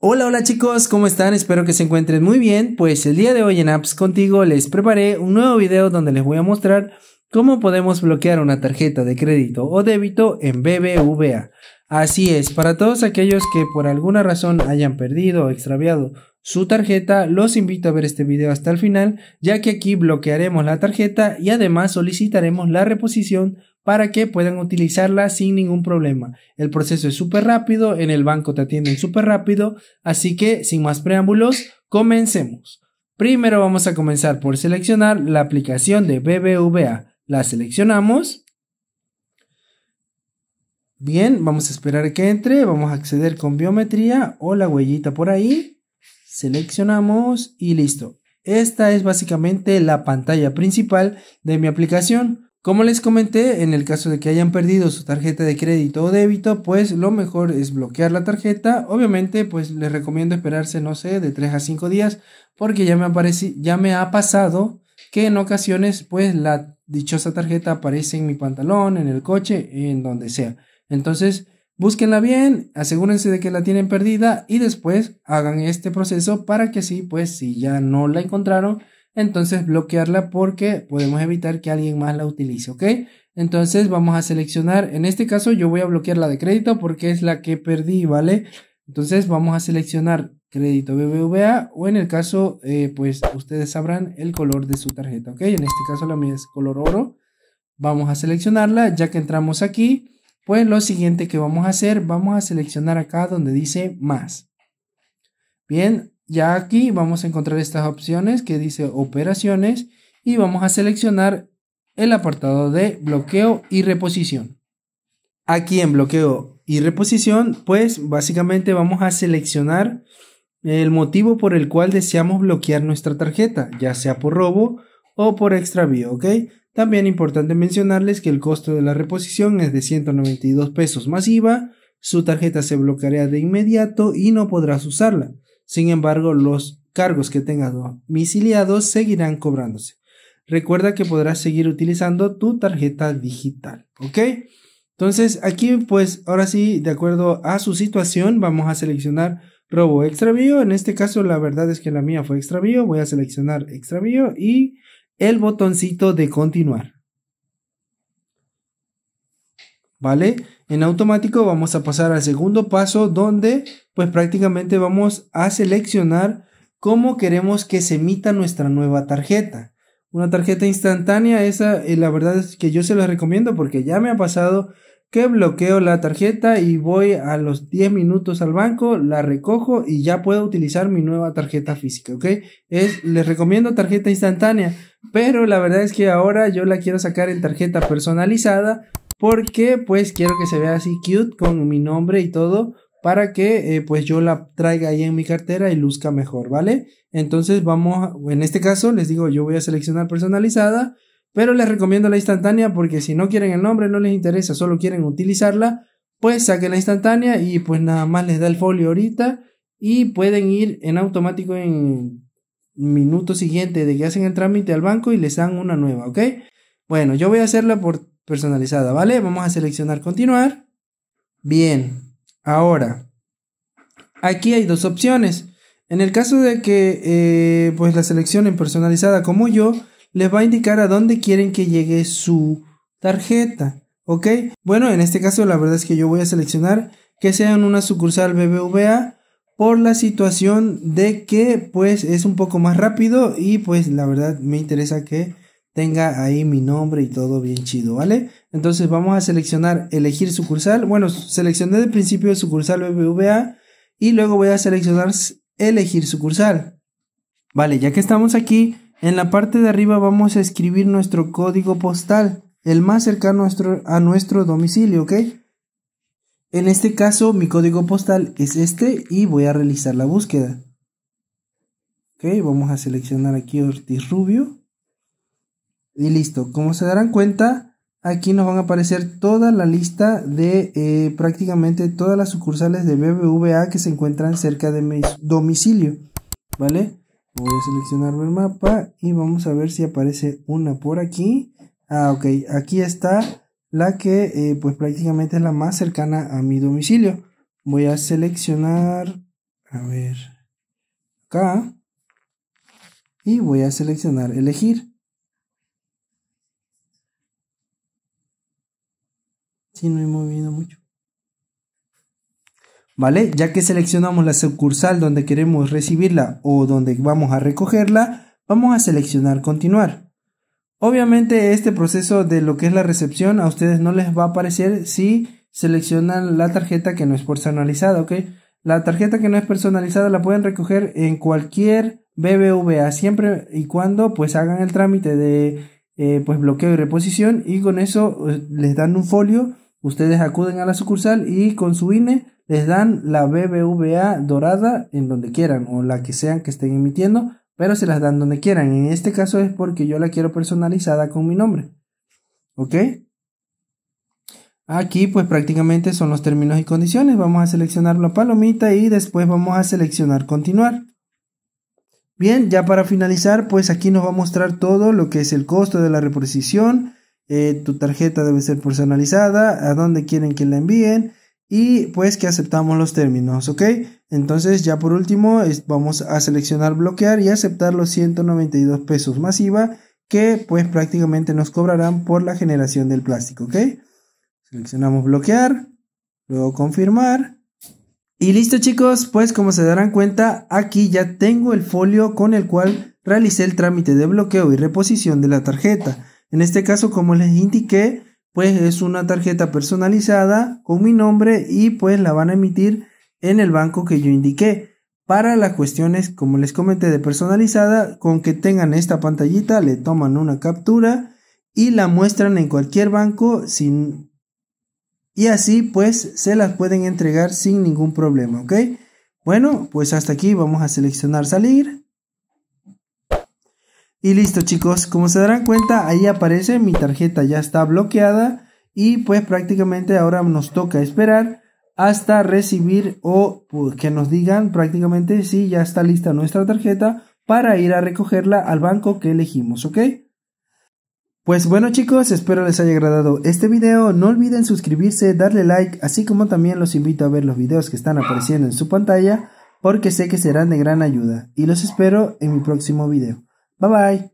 Hola, hola chicos, ¿cómo están? Espero que se encuentren muy bien. Pues el día de hoy en Apps Contigo les preparé un nuevo video donde les voy a mostrar cómo podemos bloquear una tarjeta de crédito o débito en BBVA. Así es, para todos aquellos que por alguna razón hayan perdido o extraviado su tarjeta, los invito a ver este video hasta el final, ya que aquí bloquearemos la tarjeta y además solicitaremos la reposición para que puedan utilizarla sin ningún problema. El proceso es súper rápido, en el banco te atienden súper rápido, así que sin más preámbulos, comencemos. Primero vamos a comenzar por seleccionar la aplicación de BBVA. La seleccionamos. Bien, vamos a esperar que entre, vamos a acceder con biometría o la huellita por ahí. Seleccionamos y listo. Esta es básicamente la pantalla principal de mi aplicación. Como les comenté, en el caso de que hayan perdido su tarjeta de crédito o débito, pues lo mejor es bloquear la tarjeta. Obviamente, pues les recomiendo esperarse, no sé, de 3 a 5 días, porque ya me, ya me ha pasado que en ocasiones, pues la dichosa tarjeta aparece en mi pantalón, en el coche, en donde sea. Entonces, búsquenla bien, asegúrense de que la tienen perdida y después hagan este proceso para que así, pues si ya no la encontraron, entonces bloquearla porque podemos evitar que alguien más la utilice, ¿ok? Entonces vamos a seleccionar, en este caso yo voy a bloquear la de crédito porque es la que perdí, ¿vale? Entonces vamos a seleccionar crédito BBVA o en el caso, eh, pues ustedes sabrán el color de su tarjeta, ¿ok? En este caso la mía es color oro. Vamos a seleccionarla, ya que entramos aquí, pues lo siguiente que vamos a hacer, vamos a seleccionar acá donde dice más. Bien, ya aquí vamos a encontrar estas opciones que dice operaciones y vamos a seleccionar el apartado de bloqueo y reposición. Aquí en bloqueo y reposición, pues básicamente vamos a seleccionar el motivo por el cual deseamos bloquear nuestra tarjeta, ya sea por robo o por extravío, ¿ok? También importante mencionarles que el costo de la reposición es de 192 pesos masiva su tarjeta se bloqueará de inmediato y no podrás usarla. Sin embargo, los cargos que tengas domiciliados seguirán cobrándose. Recuerda que podrás seguir utilizando tu tarjeta digital, ¿ok? Entonces aquí pues ahora sí, de acuerdo a su situación, vamos a seleccionar robo extravío. En este caso la verdad es que la mía fue extravío. Voy a seleccionar extravío y el botoncito de continuar. ¿vale? En automático vamos a pasar al segundo paso donde pues prácticamente vamos a seleccionar cómo queremos que se emita nuestra nueva tarjeta. Una tarjeta instantánea, esa eh, la verdad es que yo se la recomiendo porque ya me ha pasado que bloqueo la tarjeta y voy a los 10 minutos al banco, la recojo y ya puedo utilizar mi nueva tarjeta física, ¿ok? Es, les recomiendo tarjeta instantánea, pero la verdad es que ahora yo la quiero sacar en tarjeta personalizada porque pues quiero que se vea así cute con mi nombre y todo para que eh, pues yo la traiga ahí en mi cartera y luzca mejor, ¿vale? Entonces vamos, en este caso les digo, yo voy a seleccionar personalizada, pero les recomiendo la instantánea porque si no quieren el nombre, no les interesa, solo quieren utilizarla, pues saquen la instantánea y pues nada más les da el folio ahorita y pueden ir en automático en minuto siguiente de que hacen el trámite al banco y les dan una nueva, ¿ok? Bueno, yo voy a hacerla por personalizada, ¿vale? Vamos a seleccionar continuar. Bien, ahora, aquí hay dos opciones. En el caso de que eh, pues la seleccionen personalizada como yo, les va a indicar a dónde quieren que llegue su tarjeta, ¿ok? Bueno, en este caso la verdad es que yo voy a seleccionar que sea en una sucursal BBVA por la situación de que pues es un poco más rápido y pues la verdad me interesa que tenga ahí mi nombre y todo bien chido, ¿vale? Entonces vamos a seleccionar elegir sucursal. Bueno, seleccioné de principio sucursal BBVA y luego voy a seleccionar elegir sucursal. Vale, ya que estamos aquí, en la parte de arriba vamos a escribir nuestro código postal, el más cercano a nuestro, a nuestro domicilio, ¿ok? En este caso mi código postal es este y voy a realizar la búsqueda. Ok, vamos a seleccionar aquí Ortiz Rubio. Y listo, como se darán cuenta, aquí nos van a aparecer toda la lista de eh, prácticamente todas las sucursales de BBVA que se encuentran cerca de mi domicilio. ¿Vale? Voy a seleccionar el mapa y vamos a ver si aparece una por aquí. Ah, ok, aquí está la que eh, pues prácticamente es la más cercana a mi domicilio. Voy a seleccionar, a ver, acá. Y voy a seleccionar elegir. Si no he movido mucho. ¿Vale? Ya que seleccionamos la sucursal donde queremos recibirla o donde vamos a recogerla, vamos a seleccionar continuar. Obviamente este proceso de lo que es la recepción a ustedes no les va a aparecer si seleccionan la tarjeta que no es personalizada, La tarjeta que no es personalizada la pueden recoger en cualquier BBVA, siempre y cuando pues hagan el trámite de eh, pues bloqueo y reposición y con eso eh, les dan un folio ustedes acuden a la sucursal y con su INE les dan la BBVA dorada en donde quieran o la que sean que estén emitiendo, pero se las dan donde quieran. En este caso es porque yo la quiero personalizada con mi nombre. ¿Ok? Aquí pues prácticamente son los términos y condiciones. Vamos a seleccionar la palomita y después vamos a seleccionar continuar. Bien, ya para finalizar pues aquí nos va a mostrar todo lo que es el costo de la reposición, eh, tu tarjeta debe ser personalizada, a dónde quieren que la envíen y pues que aceptamos los términos, ¿ok? Entonces ya por último vamos a seleccionar bloquear y aceptar los 192 pesos masiva que pues prácticamente nos cobrarán por la generación del plástico, ¿ok? Seleccionamos bloquear, luego confirmar. Y listo chicos, pues como se darán cuenta, aquí ya tengo el folio con el cual realicé el trámite de bloqueo y reposición de la tarjeta. En este caso, como les indiqué, pues es una tarjeta personalizada con mi nombre y pues la van a emitir en el banco que yo indiqué. Para las cuestiones, como les comenté, de personalizada, con que tengan esta pantallita, le toman una captura y la muestran en cualquier banco sin... y así pues se las pueden entregar sin ningún problema, ¿ok? Bueno, pues hasta aquí vamos a seleccionar salir. Y listo chicos, como se darán cuenta ahí aparece mi tarjeta ya está bloqueada y pues prácticamente ahora nos toca esperar hasta recibir o pues, que nos digan prácticamente si ya está lista nuestra tarjeta para ir a recogerla al banco que elegimos, ¿ok? Pues bueno chicos, espero les haya agradado este video, no olviden suscribirse, darle like, así como también los invito a ver los videos que están apareciendo en su pantalla, porque sé que serán de gran ayuda, y los espero en mi próximo video. 拜拜。